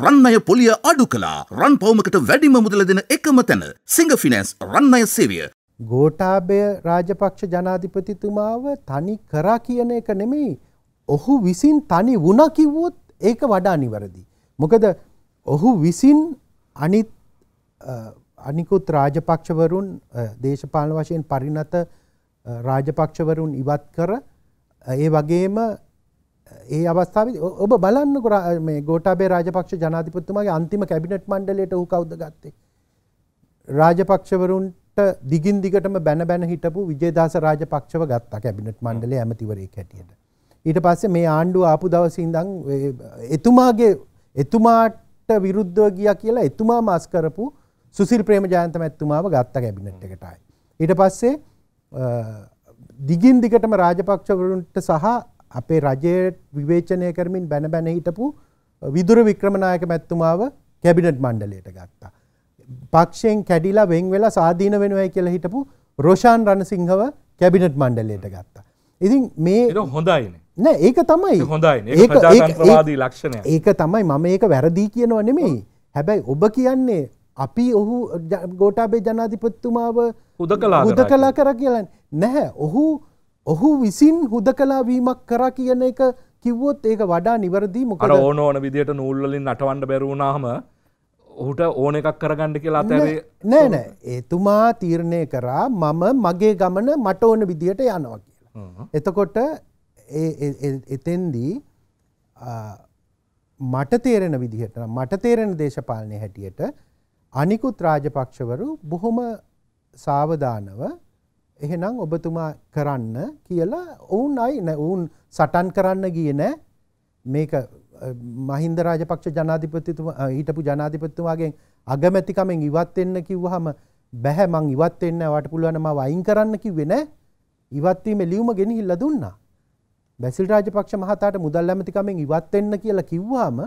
රන්නය පොලිය අඩු කලා රන් පවමකට වැඩිම මුදල දෙන එකම තැන සිංහ ෆිනන්ස් රන්නය සේවිය. ගෝටාබය රාජපක්ෂ ජනාධිපතිතුමාව තනි කරා කියන එක නෙමෙයි. ඔහු විසින් තනි වුණකිව්වොත් ඒක වඩා නිවරදි. මොකද ඔහු විසින් අනිත් අනිකුත් රාජපක්ෂවරුන් දේශපාලන වශයෙන් පරිණත රාජපක්ෂවරුන් ඉවත් කර ඒ වගේම ඒ අවස්ථාව ඔබ බලන්න මේ ගෝටාබේ රාජපක්ෂ ජනාධිපතුමාගේ අන්තිම කැබිනට් මණ්ඩලයට හු කවුද ගත්තේ. රාජපක්ෂවරුන්ට දිගින් දිගටම බැන බැන හිටපු විජේදාස රාජපක්ෂව ගත්තා කැබිනට් මණ්ඩලේ ඇමතිවරේ හැටියට. ඊට පස්සේ මේ ආණ්ඩුව ආපු දවසේ ඉඳන් එතුමාගේ එතුමාට විරුද්ධව ගියා කියලා එතුමා මාස් කරපු සුසිල් ප්‍රේම ජයන්ත මැතිතුමාව ගත්තා කැබිනට් එකට ආයි. ඊට පස්සේ දිගින් දිගටම රාජපක්ෂවරුන්ට සහ අපේ රජයේ විවේචනය කරමින් බැන බැන හිටපු විදුර වික්‍රමනායක මැතිතුමාව කැබිනට් මණ්ඩලයට ගත්තා. පක්ෂයෙන් කැඩිලා වෙන් වෙලා සාධීන වෙනවයි කියලා හිටපු රෝෂාන් රණසිංහව කැබිනට් මණ්ඩලයට ගත්තා. ඉතින් මේ හොඳයිනේ. නෑ ඒක තමයි හොඳයි ඒක ප්‍රජාතන්ත්‍රවාදී ලක්ෂණය. ඒක තමයි මම ඒක වැරදි කියනව නෙමෙයි. හැබැයි ඔබ කියන්නේ අපි ඔහු ගෝඨාභය ජනාධිපතිතුමාව හුදකලා හුදකලා කර කියලා. නැහැ. ඔහු ඔහු විසින් හුදකලා වීමක් කර කියන එක කිව්වොත් ඒක වඩා නිවරදි මොක ඕන ඕන විදියට නූල්ලින් අටවන්ඩ බැරුණාම ඔහුට ඕන එකක් කරගණ්ඩ කියලා තැවේ නෑ නෑ ඒතුමා තීරණය කරා මම මගේ ගමන මට ඕන විදියට යනවා කියලා. එතකොට එතෙන්දී මට තේරෙන විදිහට මට තේරෙන දේශපාලනය හැටියට අනිකුත් රාජපක්ෂවරු බොහොම සාවධානව එහෙනම් ඔබතුමා කරන්න කියලා ඔවුන් අයි ඔවුන් සටන් කරන්න ගිය නෑ මේක මහින්ද රාජපක්ෂ ජනාධිපතිතුමා හිටපු ජනාධිපතිතුමාගෙන් අගමැතිකමෙන් ඉවත් වෙන්න කිව්වහම බැහැ මං ඉවත් වෙන්න වට පුළුවන් මම වයින් කරන්න කිව්වේ නෑ ඉවත් වීමේ ලියුම ගෙනහිල්ලා දුන්නා බැසිල් රාජපක්ෂ මහතාට මුදල් ඇමතිකමෙන් ඉවත් වෙන්න කියලා කිව්වහම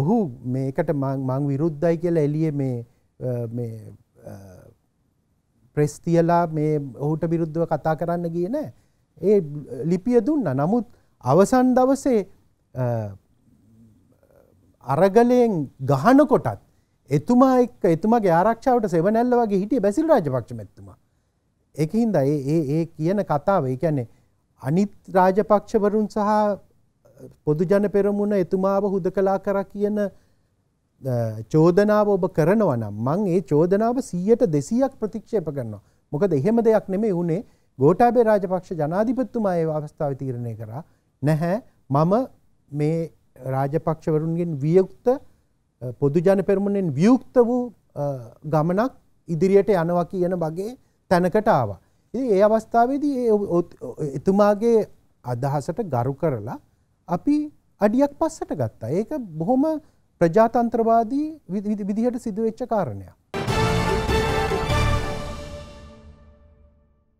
ඔහු මේකට මං විරුද්ධයි කියලා එළියේ මේ මේ ප්‍රෙස් තියලා මේ ඔහුට විරුද්ධව කතා කරන්න ගියේ නෑ. ඒ ලිපිය දුන්නා. නමුත් අවසන් දවසේ අරගලයෙන් ගහනකොටත් එතුමා එක්ක එතුමාගේ ආරක්ෂාවට සෙවණැල්ල වගේ හිටියේ බැසිල් රාජපක්ෂ මැතිතුමා. ඒකින්ද ඒ ඒ ඒ කියන කතාව ඒ කියන්නේ අනිත් රාජපක්ෂවරුන් සහ පොදු ජන පෙරමුණ එතුමාව හුදකලා කර කියන චෝදනාව ඔබ කරනවා නම් මං ඒ චෝදනාව 100ට 200ක් ප්‍රතික්ෂේප කරනවා. මොකද එහෙම දෙයක් නෙමෙයි වුනේ ගෝඨාභය රාජපක්ෂ ජනාධිපතිතුමා ඒ අවස්ථාවේ තීරණය කරා නැහැ මම මේ රාජපක්ෂවරුන්ගෙන් වියුක්ත පොදු ජන පෙරමුණෙන් වියුක්ත වූ ගමනක් ඉදිරියට යනවා කියන වගේ තැනකට ආවා. ඉතින් ඒ අවස්ථාවේදී එතුමාගේ අදහසට ගරු කරලා අපි අඩියක් පස්සට ගත්තා. ඒක බොහොම ප්‍රජාතන්ත්‍රවාදී විදිහට සිදුවෙච්ච කාරණයක්.